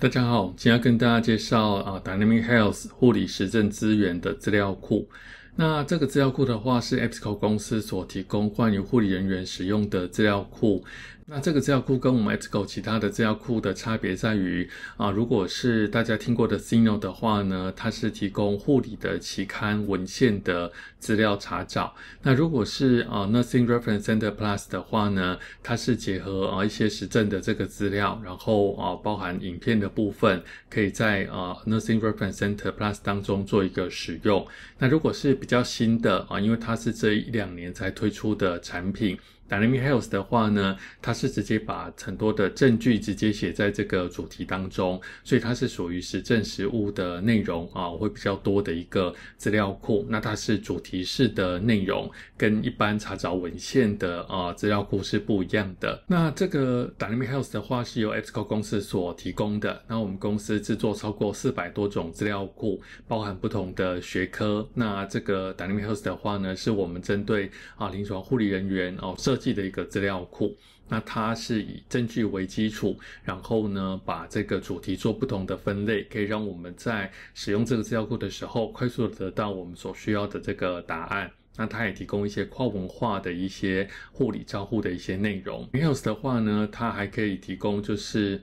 大家好，今天要跟大家介绍啊，Dynamic Health 护理实证资源的资料库。那这个资料库的话，是 Exco 公司所提供关于护理人员使用的资料库。那这个资料库跟我们 e l s e 其他的资料库的差别在于啊，如果是大家听过的 s i n a l 的话呢，它是提供护理的期刊文献的资料查找。那如果是啊 Nursing Reference Center Plus 的话呢，它是结合啊一些实证的这个资料，然后啊包含影片的部分，可以在啊 Nursing Reference Center Plus 当中做一个使用。那如果是比较新的啊，因为它是这一两年才推出的产品。d n a m i Health 的话呢，它是直接把很多的证据直接写在这个主题当中，所以它是属于实证实物的内容啊，会比较多的一个资料库。那它是主题式的内容，跟一般查找文献的啊资料库是不一样的。那这个 d n a m i Health 的话是由 Exco 公司所提供的。那我们公司制作超过四百多种资料库，包含不同的学科。那这个 d n a m i Health 的话呢，是我们针对啊临床护理人员哦设。设计的一个资料库，那它是以证据为基础，然后呢，把这个主题做不同的分类，可以让我们在使用这个资料库的时候，快速得到我们所需要的这个答案。那它也提供一些跨文化的一些护理照护的一些内容。e l s 的话呢，它还可以提供就是。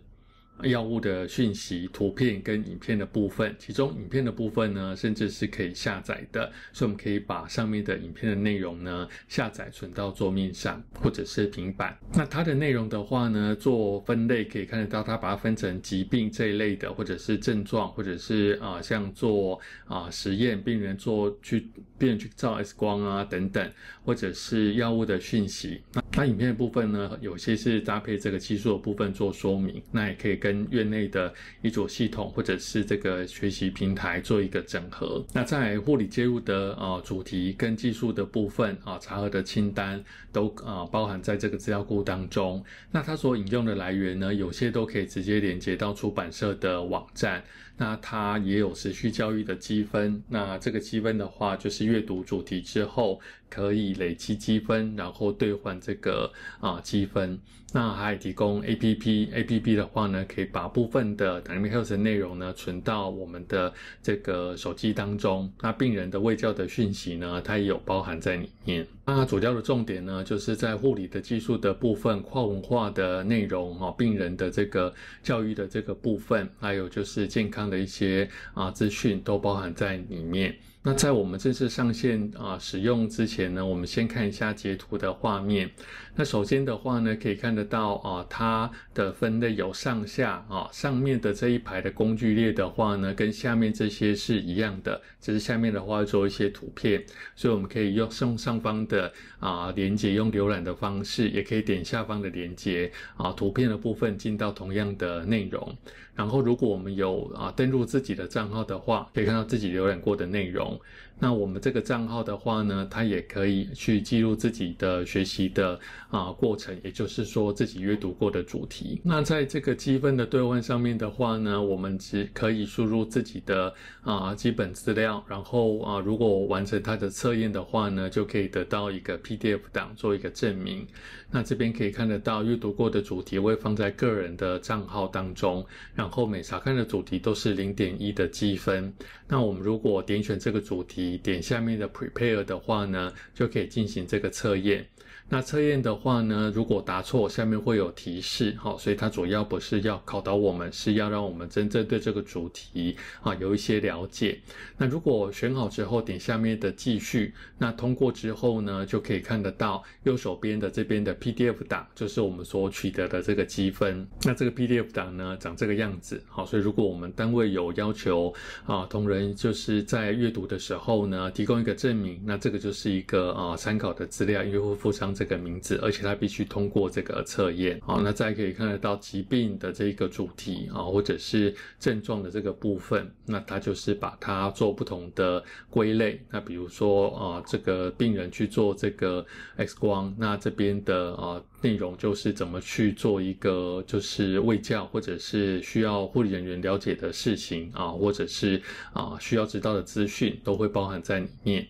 药物的讯息、图片跟影片的部分，其中影片的部分呢，甚至是可以下载的，所以我们可以把上面的影片的内容呢下载存到桌面上或者是平板。那它的内容的话呢，做分类可以看得到，它把它分成疾病这一类的，或者是症状，或者是啊像做啊实验，病人做去病人去照 X 光啊等等，或者是药物的讯息。那影片的部分呢，有些是搭配这个技术的部分做说明，那也可以跟院内的一组系统或者是这个学习平台做一个整合。那在护理介入的呃主题跟技术的部分啊，查核的清单都啊包含在这个资料库当中。那它所引用的来源呢，有些都可以直接连接到出版社的网站。那它也有持续教育的积分，那这个积分的话，就是阅读主题之后。可以累积积分，然后兑换这个啊积分。那还提供 A P P，A P P 的话呢，可以把部分的糖尿病课的内容呢存到我们的这个手机当中。那病人的未教的讯息呢，它也有包含在里面。那主要的重点呢，就是在护理的技术的部分、跨文化的内容啊、病人的这个教育的这个部分，还有就是健康的一些啊资讯都包含在里面。那在我们正式上线啊使用之前呢，我们先看一下截图的画面。那首先的话呢，可以看得到啊，它的分类有上下啊，上面的这一排的工具列的话呢，跟下面这些是一样的。只是下面的话做一些图片，所以我们可以用上上方的啊连接用浏览的方式，也可以点下方的连接啊，图片的部分进到同样的内容。然后，如果我们有啊登录自己的账号的话，可以看到自己浏览过的内容。那我们这个账号的话呢，它也可以去记录自己的学习的啊过程，也就是说自己阅读过的主题。那在这个积分的兑换上面的话呢，我们只可以输入自己的啊基本资料，然后啊，如果完成它的测验的话呢，就可以得到一个 PDF 档做一个证明。那这边可以看得到阅读过的主题会放在个人的账号当中，然后每查看的主题都是零点一的积分。那我们如果点选这个主题，你点下面的 Prepare 的话呢，就可以进行这个测验。那测验的话呢，如果答错，下面会有提示，好，所以它主要不是要考到我们，是要让我们真正对这个主题啊有一些了解。那如果选好之后点下面的继续，那通过之后呢，就可以看得到右手边的这边的 PDF 档，就是我们所取得的这个积分。那这个 PDF 档呢，长这个样子，好，所以如果我们单位有要求啊，同仁就是在阅读的时候呢，提供一个证明，那这个就是一个啊参考的资料，因为会附上。这个名字，而且他必须通过这个测验。好，那再可以看得到疾病的这一个主题啊，或者是症状的这个部分。那他就是把它做不同的归类。那比如说啊，这个病人去做这个 X 光，那这边的啊内容就是怎么去做一个就是卫教，或者是需要护理人员了解的事情啊，或者是啊需要知道的资讯都会包含在里面。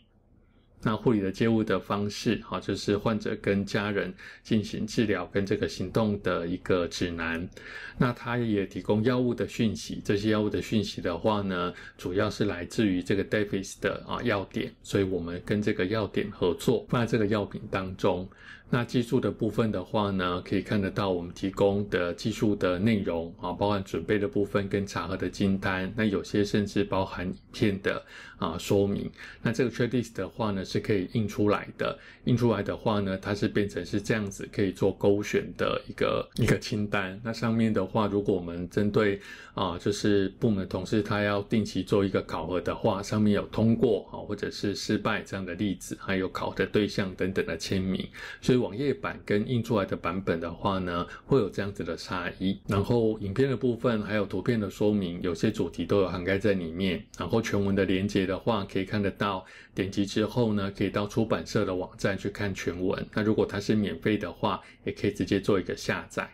那护理的接物的方式，哈，就是患者跟家人进行治疗跟这个行动的一个指南。那他也提供药物的讯息，这些药物的讯息的话呢，主要是来自于这个 Davis 的啊药典，所以我们跟这个药典合作，放在这个药品当中。那技术的部分的话呢，可以看得到我们提供的技术的内容啊，包含准备的部分跟查核的清单，那有些甚至包含影片的啊说明。那这个 checklist 的话呢，是可以印出来的，印出来的话呢，它是变成是这样子，可以做勾选的一个一个清单。那上面的话，如果我们针对啊，就是部门同事他要定期做一个考核的话，上面有通过啊，或者是失败这样的例子，还有考的对象等等的签名，所以。网页版跟印出来的版本的话呢，会有这样子的差异。然后影片的部分还有图片的说明，有些主题都有涵盖在里面。然后全文的连接的话，可以看得到，点击之后呢，可以到出版社的网站去看全文。那如果它是免费的话，也可以直接做一个下载。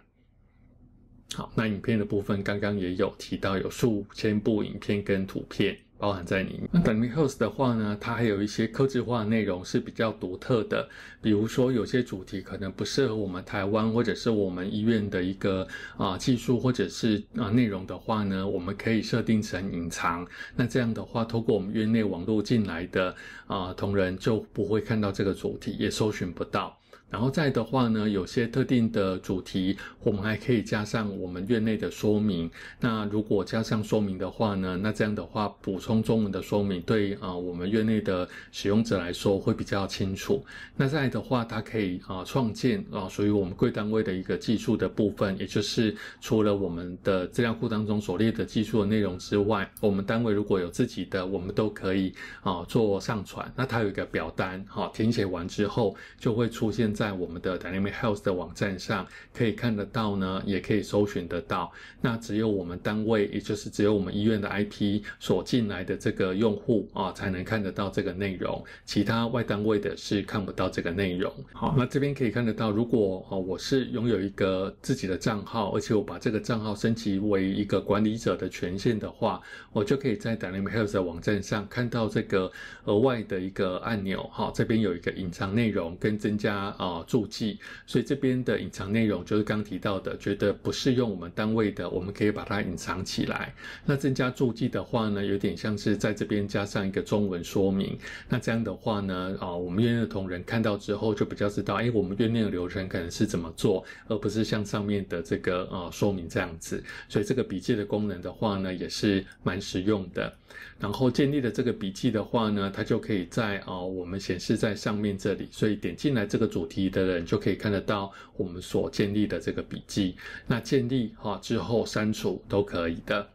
好，那影片的部分刚刚也有提到，有数千部影片跟图片。包含在面。那等于 house 的话呢，它还有一些科技化内容是比较独特的，比如说有些主题可能不适合我们台湾或者是我们医院的一个啊技术或者是啊内容的话呢，我们可以设定成隐藏。那这样的话，透过我们院内网络进来的啊同仁就不会看到这个主题，也搜寻不到。然后再的话呢，有些特定的主题，我们还可以加上我们院内的说明。那如果加上说明的话呢，那这样的话补充中文的说明，对啊，我们院内的使用者来说会比较清楚。那再的话，它可以啊创建啊，属于我们贵单位的一个技术的部分，也就是除了我们的资料库当中所列的技术的内容之外，我们单位如果有自己的，我们都可以啊做上传。那它有一个表单，好，填写完之后就会出现。在我们的 Dynamic Health 的网站上可以看得到呢，也可以搜寻得到。那只有我们单位，也就是只有我们医院的 IP 所进来的这个用户啊，才能看得到这个内容。其他外单位的是看不到这个内容。好，那这边可以看得到，如果啊我是拥有一个自己的账号，而且我把这个账号升级为一个管理者的权限的话，我就可以在 Dynamic Health 的网站上看到这个额外的一个按钮。好，这边有一个隐藏内容跟增加啊。啊，注记，所以这边的隐藏内容就是刚提到的，觉得不适用我们单位的，我们可以把它隐藏起来。那增加注记的话呢，有点像是在这边加上一个中文说明。那这样的话呢，啊，我们院内的同仁看到之后就比较知道，哎，我们院内的流程可能是怎么做，而不是像上面的这个呃说明这样子。所以这个笔记的功能的话呢，也是蛮实用的。然后建立的这个笔记的话呢，它就可以在啊我们显示在上面这里，所以点进来这个主题。的人就可以看得到我们所建立的这个笔记，那建立哈之后删除都可以的。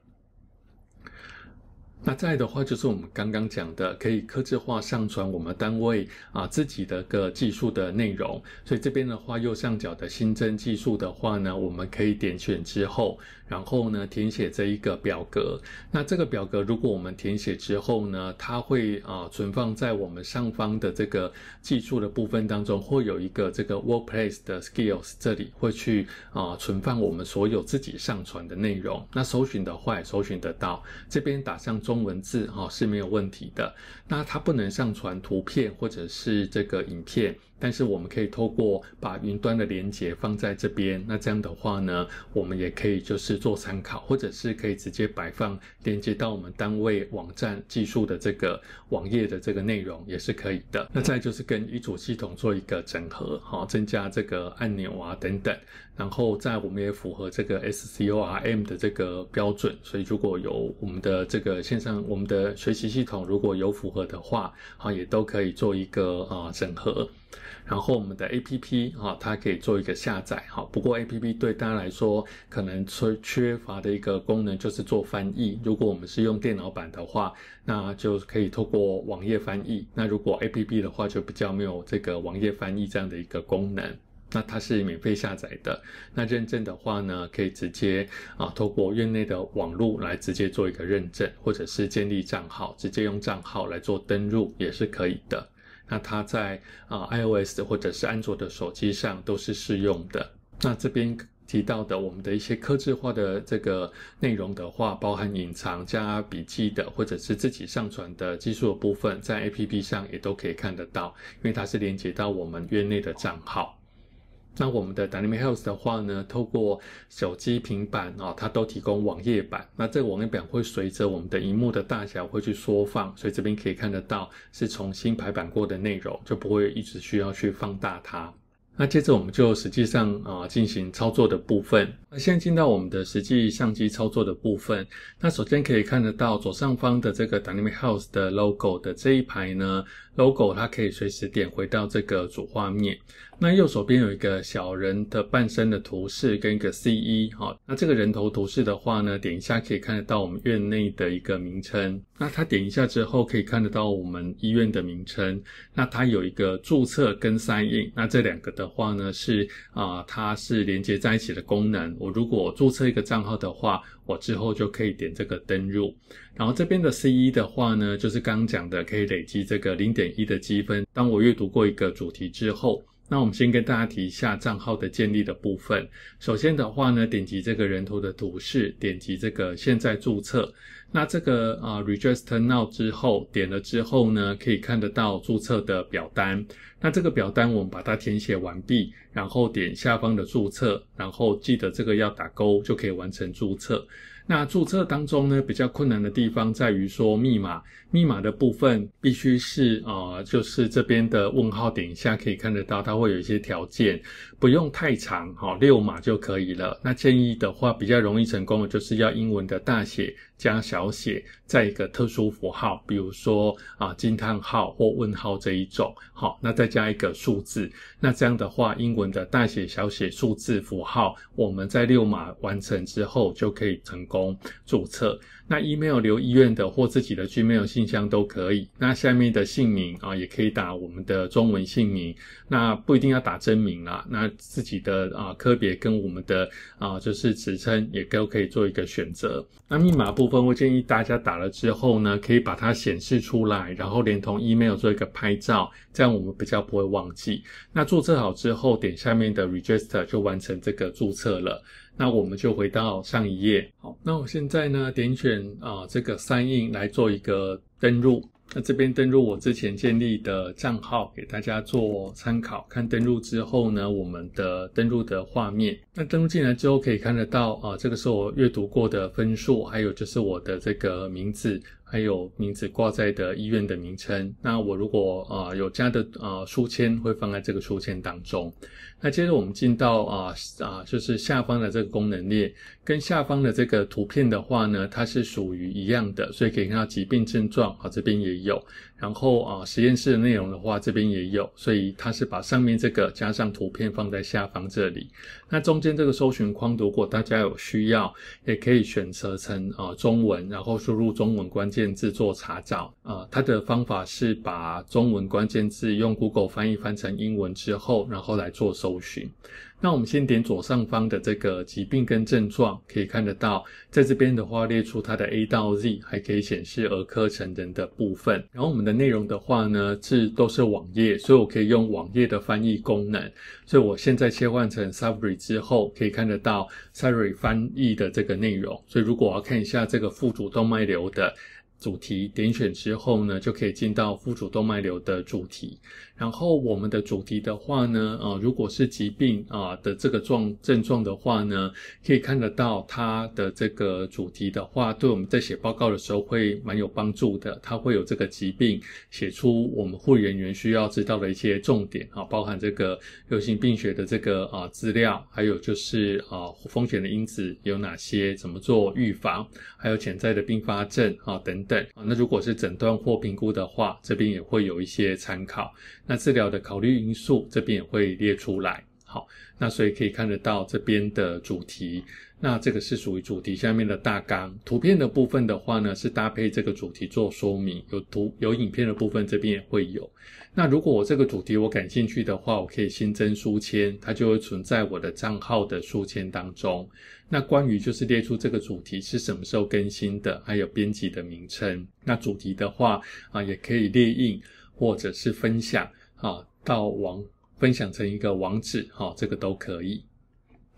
那再的话就是我们刚刚讲的，可以刻制化上传我们单位啊自己的个技术的内容。所以这边的话，右上角的新增技术的话呢，我们可以点选之后，然后呢填写这一个表格。那这个表格如果我们填写之后呢，它会啊存放在我们上方的这个技术的部分当中，会有一个这个 workplace 的 skills 这里会去啊存放我们所有自己上传的内容。那搜寻的话，搜寻得到。这边打上中。中文字哈是没有问题的，那它不能上传图片或者是这个影片。但是我们可以透过把云端的连接放在这边，那这样的话呢，我们也可以就是做参考，或者是可以直接摆放连接到我们单位网站技术的这个网页的这个内容也是可以的。那再就是跟一组系统做一个整合，哈，增加这个按钮啊等等。然后在我们也符合这个 SCORM 的这个标准，所以如果有我们的这个线上我们的学习系统如果有符合的话，好也都可以做一个啊整合。然后我们的 A P P 哈，它可以做一个下载哈。不过 A P P 对大家来说，可能缺缺乏的一个功能就是做翻译。如果我们是用电脑版的话，那就可以透过网页翻译。那如果 A P P 的话，就比较没有这个网页翻译这样的一个功能。那它是免费下载的。那认证的话呢，可以直接啊，透过院内的网络来直接做一个认证，或者是建立账号，直接用账号来做登录也是可以的。那它在啊 iOS 或者是安卓的手机上都是适用的。那这边提到的我们的一些科技化的这个内容的话，包含隐藏加笔记的，或者是自己上传的技术的部分，在 APP 上也都可以看得到，因为它是连接到我们院内的账号。那我们的 Dynamic health 的话呢，透过手机、平板啊，它都提供网页版。那这个网页版会随着我们的荧幕的大小会去缩放，所以这边可以看得到是重新排版过的内容，就不会一直需要去放大它。那接着我们就实际上啊进行操作的部分。那现在进到我们的实际相机操作的部分。那首先可以看得到左上方的这个 d a n i c House 的 logo 的这一排呢，logo 它可以随时点回到这个主画面。那右手边有一个小人的半身的图示跟一个 CE 哈。那这个人头图示的话呢，点一下可以看得到我们院内的一个名称。那它点一下之后可以看得到我们医院的名称。那它有一个注册跟三 n 那这两个的。话呢是啊，它是连接在一起的功能。我如果注册一个账号的话，我之后就可以点这个登录。然后这边的 C 一的话呢，就是刚讲的可以累积这个零点一的积分。当我阅读过一个主题之后。那我们先跟大家提一下账号的建立的部分。首先的话呢，点击这个人头的图示，点击这个现在注册。那这个啊，register now 之后点了之后呢，可以看得到注册的表单。那这个表单我们把它填写完毕，然后点下方的注册，然后记得这个要打勾就可以完成注册。那注册当中呢，比较困难的地方在于说密码，密码的部分必须是呃，就是这边的问号点一下可以看得到，它会有一些条件，不用太长，好六码就可以了。那建议的话，比较容易成功就是要英文的大写。加小写，再一个特殊符号，比如说啊惊叹号或问号这一种，好，那再加一个数字，那这样的话，英文的大写、小写、数字、符号，我们在六码完成之后，就可以成功注册。那 email 留医院的或自己的 gmail 信箱都可以。那下面的姓名啊，也可以打我们的中文姓名。那不一定要打真名啊。那自己的啊，科别跟我们的啊，就是职称也都可以做一个选择。那密码部分，我建议大家打了之后呢，可以把它显示出来，然后连同 email 做一个拍照，这样我们比较不会忘记。那注册好之后，点下面的 register 就完成这个注册了。那我们就回到上一页。好，那我现在呢点选啊这个三印来做一个登录。那这边登录我之前建立的账号，给大家做参考。看登录之后呢，我们的登录的画面。那登录进来之后可以看得到啊，这个是我阅读过的分数，还有就是我的这个名字，还有名字挂在的医院的名称。那我如果啊有加的啊书签，会放在这个书签当中。那接着我们进到啊啊，就是下方的这个功能列跟下方的这个图片的话呢，它是属于一样的，所以可以看到疾病症状啊，这边也有，然后啊实验室的内容的话，这边也有，所以它是把上面这个加上图片放在下方这里。那中间这个搜寻框，如果大家有需要，也可以选择成啊中文，然后输入中文关键字做查找啊，它的方法是把中文关键字用 Google 翻译翻成英文之后，然后来做搜。搜寻，那我们先点左上方的这个疾病跟症状，可以看得到，在这边的话列出它的 A 到 Z，还可以显示儿科成人的部分。然后我们的内容的话呢，是都是网页，所以我可以用网页的翻译功能。所以我现在切换成 s a f a r i 之后，可以看得到 s a f a r i 翻译的这个内容。所以如果我要看一下这个腹主动脉瘤的。主题点选之后呢，就可以进到副主动脉瘤的主题。然后我们的主题的话呢，呃，如果是疾病啊的这个状症状的话呢，可以看得到它的这个主题的话，对我们在写报告的时候会蛮有帮助的。它会有这个疾病写出我们护理人员需要知道的一些重点啊，包含这个流行病学的这个啊资料，还有就是啊风险的因子有哪些，怎么做预防，还有潜在的并发症啊等等。那如果是诊断或评估的话，这边也会有一些参考。那治疗的考虑因素，这边也会列出来。好，那所以可以看得到这边的主题。那这个是属于主题下面的大纲。图片的部分的话呢，是搭配这个主题做说明。有图有影片的部分，这边也会有。那如果我这个主题我感兴趣的话，我可以新增书签，它就会存在我的账号的书签当中。那关于就是列出这个主题是什么时候更新的，还有编辑的名称。那主题的话啊，也可以列印或者是分享啊到网分享成一个网址哈，这个都可以。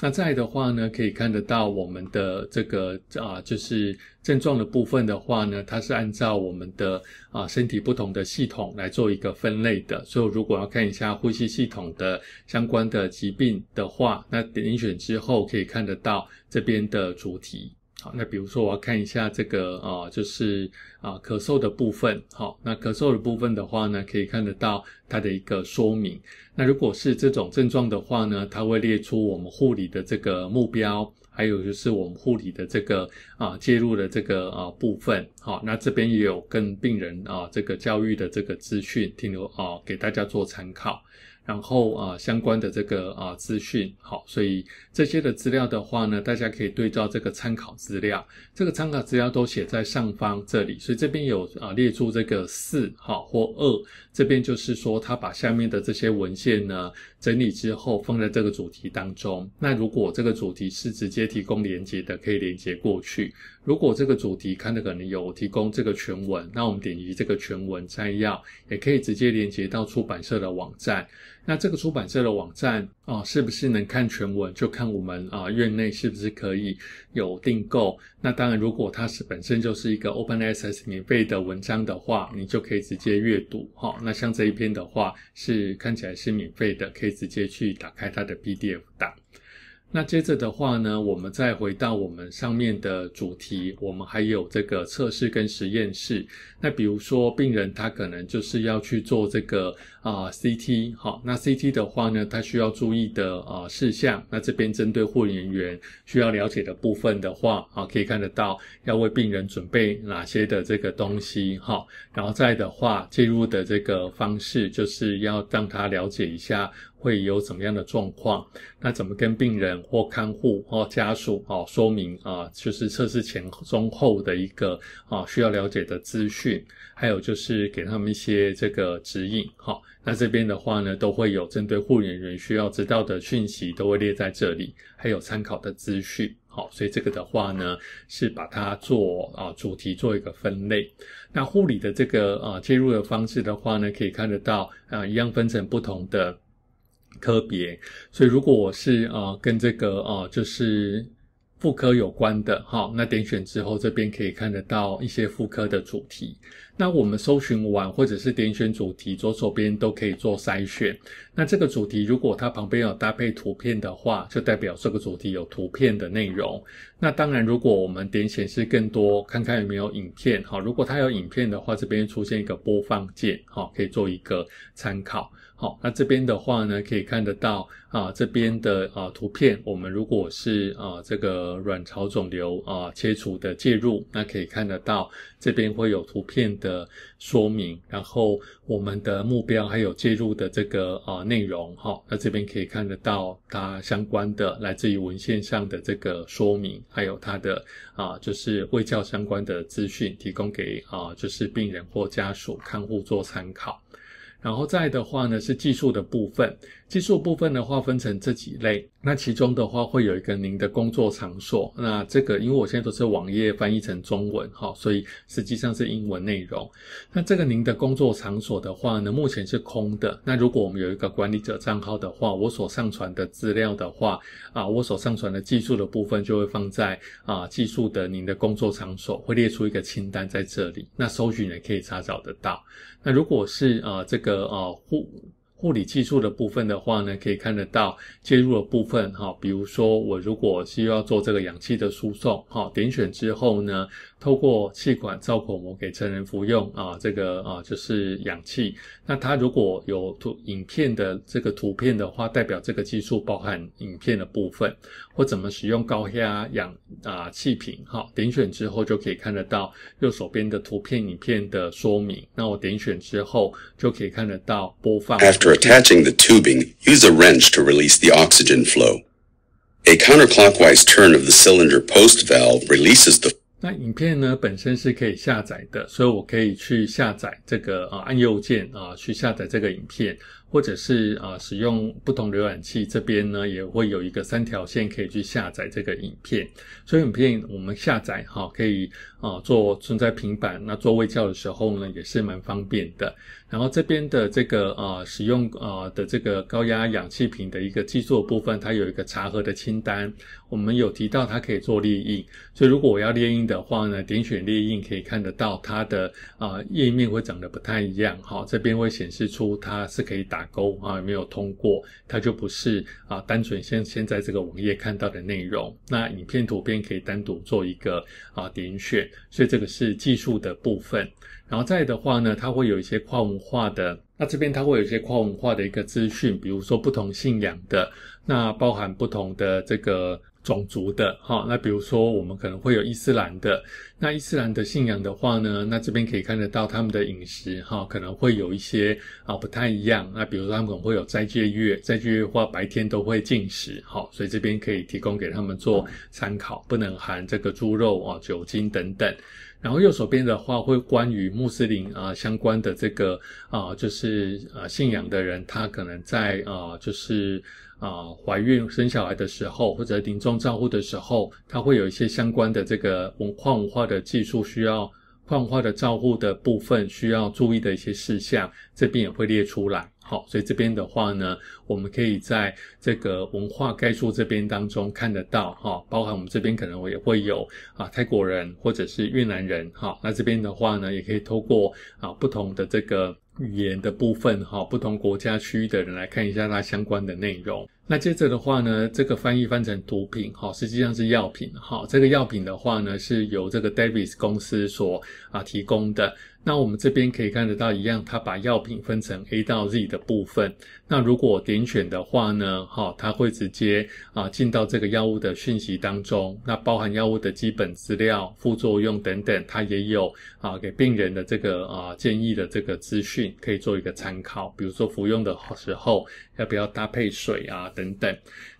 那再的话呢，可以看得到我们的这个啊，就是症状的部分的话呢，它是按照我们的啊身体不同的系统来做一个分类的。所以如果要看一下呼吸系统的相关的疾病的话，那点选之后可以看得到这边的主题。好，那比如说我要看一下这个，呃，就是啊，咳嗽的部分。好，那咳嗽的部分的话呢，可以看得到它的一个说明。那如果是这种症状的话呢，它会列出我们护理的这个目标，还有就是我们护理的这个啊介入的这个啊部分。好，那这边也有跟病人啊这个教育的这个资讯停留啊，给大家做参考。然后啊，相关的这个啊资讯，好，所以这些的资料的话呢，大家可以对照这个参考资料，这个参考资料都写在上方这里。所以这边有啊列出这个四好或二，这边就是说他把下面的这些文献呢整理之后，放在这个主题当中。那如果这个主题是直接提供连接的，可以连接过去；如果这个主题看的可能有提供这个全文，那我们点击这个全文摘要，也可以直接连接到出版社的网站。那这个出版社的网站哦，是不是能看全文？就看我们啊院内是不是可以有订购。那当然，如果它是本身就是一个 open access 免费的文章的话，你就可以直接阅读哈。那像这一篇的话，是看起来是免费的，可以直接去打开它的 PDF 档。那接着的话呢，我们再回到我们上面的主题，我们还有这个测试跟实验室。那比如说病人他可能就是要去做这个啊 CT，好，那 CT 的话呢，他需要注意的啊事项，那这边针对护理人员需要了解的部分的话，啊可以看得到要为病人准备哪些的这个东西，好，然后再的话介入的这个方式，就是要让他了解一下。会有怎么样的状况？那怎么跟病人或看护或家属啊说明啊？就是测试前、中、后的一个啊需要了解的资讯，还有就是给他们一些这个指引哈。那这边的话呢，都会有针对护理人员需要知道的讯息，都会列在这里，还有参考的资讯。好，所以这个的话呢，是把它做啊主题做一个分类。那护理的这个啊介入的方式的话呢，可以看得到啊，一样分成不同的。科别，所以如果我是呃跟这个呃就是妇科有关的，哈，那点选之后，这边可以看得到一些妇科的主题。那我们搜寻完或者是点选主题，左手边都可以做筛选。那这个主题如果它旁边有搭配图片的话，就代表这个主题有图片的内容。那当然，如果我们点显示更多，看看有没有影片，好，如果它有影片的话，这边出现一个播放键，好，可以做一个参考。好，那这边的话呢，可以看得到啊，这边的啊图片，我们如果是啊这个卵巢肿瘤啊切除的介入，那可以看得到这边会有图片的说明，然后我们的目标还有介入的这个啊内容哈，那这边可以看得到它相关的来自于文献上的这个说明，还有它的啊就是卫教相关的资讯，提供给啊就是病人或家属、看护做参考。然后再的话呢，是技术的部分。技术部分的话，分成这几类。那其中的话，会有一个您的工作场所。那这个，因为我现在都是网页翻译成中文哈，所以实际上是英文内容。那这个您的工作场所的话呢，目前是空的。那如果我们有一个管理者账号的话，我所上传的资料的话，啊，我所上传的技术的部分就会放在啊技术的您的工作场所，会列出一个清单在这里，那搜寻也可以查找得到。那如果是呃这个呃户护理技术的部分的话呢，可以看得到介入的部分哈，比如说我如果需要做这个氧气的输送哈，点选之后呢。透过气管造口膜给成人服用啊，这个啊就是氧气。那它如果有图影片的这个图片的话，代表这个技术包含影片的部分，或怎么使用高压氧啊气瓶。好，点选之后就可以看得到右手边的图片影片的说明。那我点选之后就可以看得到播放。After attaching the tubing, use a wrench to release the oxygen flow. A counterclockwise turn of the cylinder post valve releases the 那影片呢本身是可以下载的，所以我可以去下载这个啊，按右键啊去下载这个影片，或者是啊使用不同浏览器这边呢也会有一个三条线可以去下载这个影片。所以影片我们下载哈可以啊做存在平板，那做微教的时候呢也是蛮方便的。然后这边的这个啊使用啊的这个高压氧气瓶的一个制作部分，它有一个茶盒的清单。我们有提到它可以做列印，所以如果我要列印的话呢，点选列印可以看得到它的啊页面会长得不太一样，好，这边会显示出它是可以打勾啊，没有通过，它就不是啊，单纯先现在这个网页看到的内容。那影片图片可以单独做一个啊点选，所以这个是技术的部分。然后再的话呢，它会有一些跨文化的，那这边它会有一些跨文化的一个资讯，比如说不同信仰的，那包含不同的这个。种族的哈，那比如说我们可能会有伊斯兰的，那伊斯兰的信仰的话呢，那这边可以看得到他们的饮食哈，可能会有一些啊不太一样。那比如说他们可能会有斋戒月，斋戒月话白天都会进食，好，所以这边可以提供给他们做参考，不能含这个猪肉啊、酒精等等。然后右手边的话会关于穆斯林啊相关的这个啊，就是啊信仰的人，他可能在啊就是。啊，怀孕生小孩的时候，或者临终照顾的时候，他会有一些相关的这个文化、文化的技术，需要文化的照顾的部分，需要注意的一些事项，这边也会列出来。好，所以这边的话呢，我们可以在这个文化概述这边当中看得到，哈，包含我们这边可能也会有啊，泰国人或者是越南人，哈，那这边的话呢，也可以透过啊不同的这个。语言的部分，哈，不同国家区域的人来看一下它相关的内容。那接着的话呢，这个翻译翻成毒品，哈，实际上是药品，哈，这个药品的话呢，是由这个 Davis 公司所啊提供的。那我们这边可以看得到，一样，它把药品分成 A 到 Z 的部分。那如果点选的话呢，哈，它会直接啊进到这个药物的讯息当中。那包含药物的基本资料、副作用等等，它也有啊给病人的这个啊建议的这个资讯，可以做一个参考。比如说服用的时候要不要搭配水啊等等。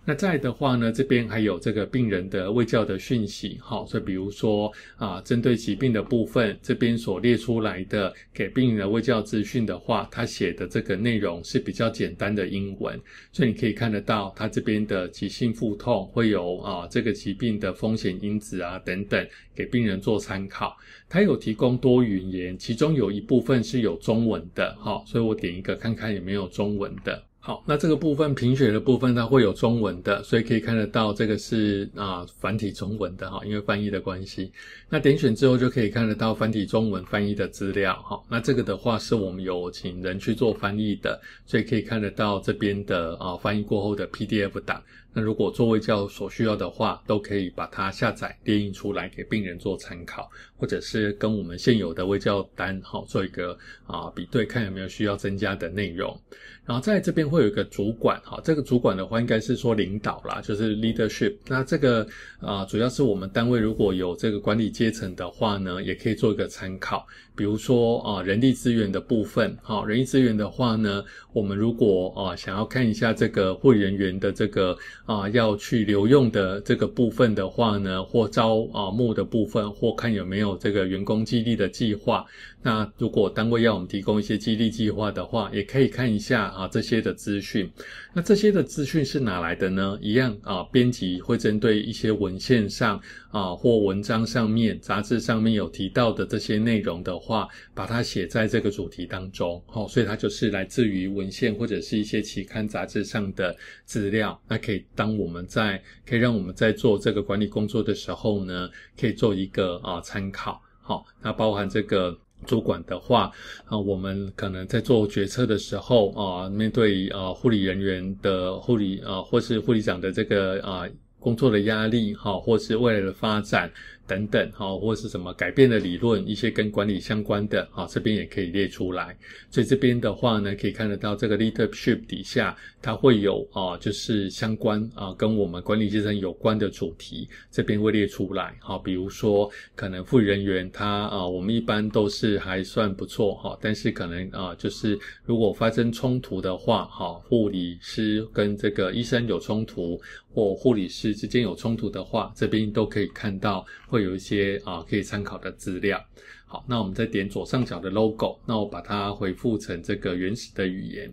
那再的话呢，这边还有这个病人的未教的讯息，哦，所以比如说啊，针对疾病的部分，这边所列出来的给病人的未教资讯的话，他写的这个内容是比较简单的英文，所以你可以看得到，他这边的急性腹痛会有啊这个疾病的风险因子啊等等，给病人做参考。他有提供多语言，其中有一部分是有中文的，哦，所以我点一个看看有没有中文的。好，那这个部分贫血的部分它会有中文的，所以可以看得到这个是啊繁体中文的哈，因为翻译的关系。那点选之后就可以看得到繁体中文翻译的资料哈。那这个的话是我们有请人去做翻译的，所以可以看得到这边的啊翻译过后的 PDF 档。那如果做胃教所需要的话，都可以把它下载、列印出来给病人做参考，或者是跟我们现有的微教单哈做一个啊比对，看有没有需要增加的内容。然后在这边会有一个主管哈，这个主管的话应该是说领导啦，就是 leadership。那这个啊主要是我们单位如果有这个管理阶层的话呢，也可以做一个参考。比如说啊，人力资源的部分，好，人力资源的话呢，我们如果啊想要看一下这个会员员的这个啊要去留用的这个部分的话呢，或招啊募的部分，或看有没有这个员工激励的计划。那如果单位要我们提供一些激励计划的话，也可以看一下啊这些的资讯。那这些的资讯是哪来的呢？一样啊，编辑会针对一些文献上啊或文章上面、杂志上面有提到的这些内容的。话把它写在这个主题当中，好，所以它就是来自于文献或者是一些期刊杂志上的资料，那可以当我们在可以让我们在做这个管理工作的时候呢，可以做一个啊参考，好，那包含这个主管的话啊，我们可能在做决策的时候啊，面对啊护理人员的护理啊，或是护理长的这个啊。工作的压力，哈，或是未来的发展等等，哈，或是什么改变的理论，一些跟管理相关的，哈，这边也可以列出来。所以这边的话呢，可以看得到这个 leadership 底下，它会有啊，就是相关啊，跟我们管理阶层有关的主题，这边会列出来，哈。比如说，可能护理人员他啊，我们一般都是还算不错，哈，但是可能啊，就是如果发生冲突的话，哈，护理师跟这个医生有冲突。或护理师之间有冲突的话，这边都可以看到会有一些啊可以参考的资料。好，那我们再点左上角的 logo，那我把它回复成这个原始的语言。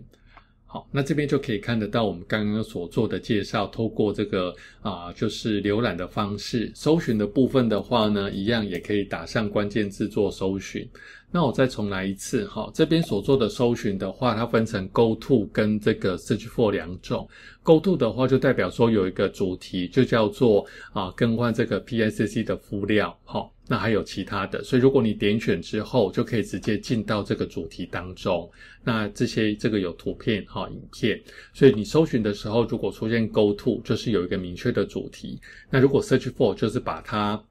好，那这边就可以看得到我们刚刚所做的介绍。透过这个啊，就是浏览的方式，搜寻的部分的话呢，一样也可以打上关键字做搜寻。那我再重来一次，哈，这边所做的搜寻的话，它分成 Go to 跟这个 Search for 两种。Go to 的话，就代表说有一个主题，就叫做啊，更换这个 P i C C 的敷料，哈。那还有其他的，所以如果你点选之后，就可以直接进到这个主题当中。那这些这个有图片哈、影片，所以你搜寻的时候，如果出现 “go to”，就是有一个明确的主题；那如果 “search for”，就是把它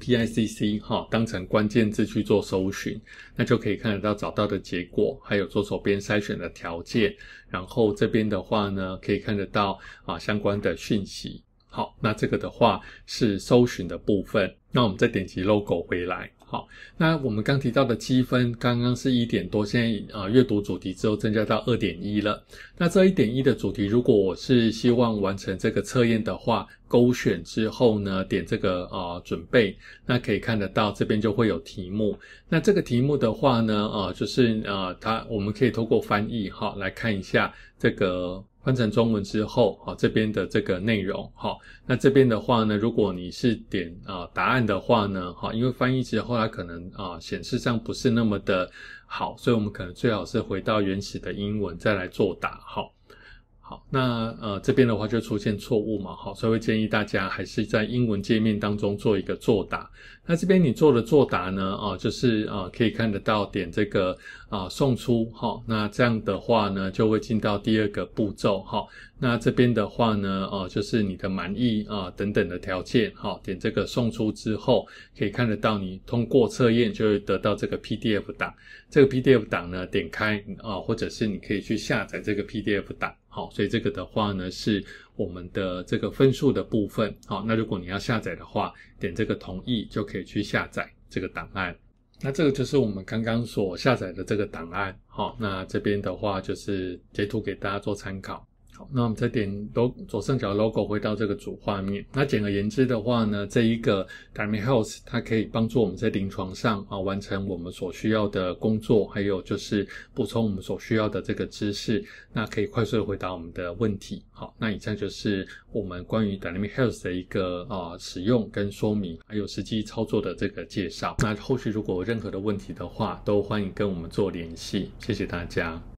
PICC 哈当成关键字去做搜寻，那就可以看得到找到的结果，还有左手边筛选的条件。然后这边的话呢，可以看得到啊相关的讯息。好，那这个的话是搜寻的部分。那我们再点击 logo 回来。好，那我们刚提到的积分，刚刚是一点多，现在啊阅读主题之后增加到二点一了。那这一点一的主题，如果我是希望完成这个测验的话，勾选之后呢，点这个啊准备，那可以看得到这边就会有题目。那这个题目的话呢，啊就是啊它我们可以透过翻译哈来看一下这个。翻成中文之后，好这边的这个内容，好那这边的话呢，如果你是点啊答案的话呢，好因为翻译之后它可能啊显示上不是那么的好，所以我们可能最好是回到原始的英文再来作答，哈。好那呃这边的话就出现错误嘛，好所以建议大家还是在英文界面当中做一个作答。那这边你做的作答呢？啊，就是啊，可以看得到点这个啊，送出哈。那这样的话呢，就会进到第二个步骤哈。那这边的话呢，啊，就是你的满意啊等等的条件哈。点这个送出之后，可以看得到你通过测验就会得到这个 PDF 档。这个 PDF 档呢，点开啊，或者是你可以去下载这个 PDF 档。好，所以这个的话呢是。我们的这个分数的部分，好，那如果你要下载的话，点这个同意就可以去下载这个档案。那这个就是我们刚刚所下载的这个档案，好，那这边的话就是截图给大家做参考。好，那我们再点都，左上角 logo 回到这个主画面。那简而言之的话呢，这一个 Dynamic Health 它可以帮助我们在临床上啊完成我们所需要的工作，还有就是补充我们所需要的这个知识，那可以快速的回答我们的问题。好，那以上就是我们关于 Dynamic Health 的一个啊使用跟说明，还有实际操作的这个介绍。那后续如果有任何的问题的话，都欢迎跟我们做联系。谢谢大家。